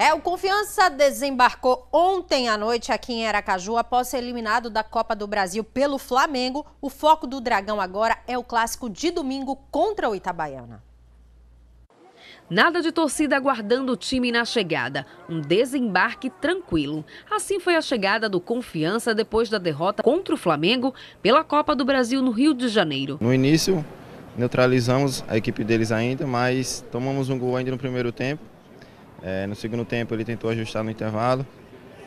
É, o Confiança desembarcou ontem à noite aqui em Aracaju após ser eliminado da Copa do Brasil pelo Flamengo. O foco do Dragão agora é o clássico de domingo contra o Itabaiana. Nada de torcida aguardando o time na chegada. Um desembarque tranquilo. Assim foi a chegada do Confiança depois da derrota contra o Flamengo pela Copa do Brasil no Rio de Janeiro. No início, neutralizamos a equipe deles ainda, mas tomamos um gol ainda no primeiro tempo. É, no segundo tempo ele tentou ajustar no intervalo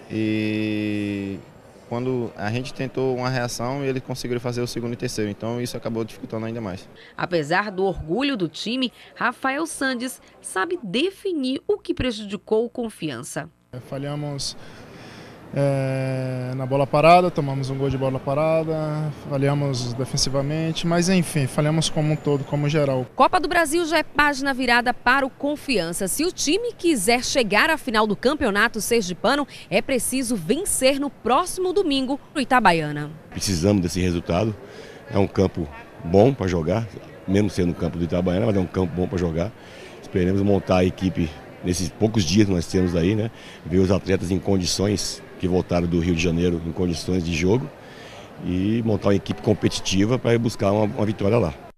e quando a gente tentou uma reação ele conseguiu fazer o segundo e terceiro. Então isso acabou dificultando ainda mais. Apesar do orgulho do time, Rafael Sandes sabe definir o que prejudicou confiança. É, falhamos é, na bola parada, tomamos um gol de bola parada, falhamos defensivamente, mas enfim, falhamos como um todo, como geral. Copa do Brasil já é página virada para o Confiança. Se o time quiser chegar à final do campeonato sergipano, é preciso vencer no próximo domingo no Itabaiana. Precisamos desse resultado. É um campo bom para jogar, mesmo sendo o campo do Itabaiana, mas é um campo bom para jogar. Esperemos montar a equipe nesses poucos dias que nós temos aí, né? Ver os atletas em condições que voltaram do Rio de Janeiro em condições de jogo e montar uma equipe competitiva para buscar uma, uma vitória lá.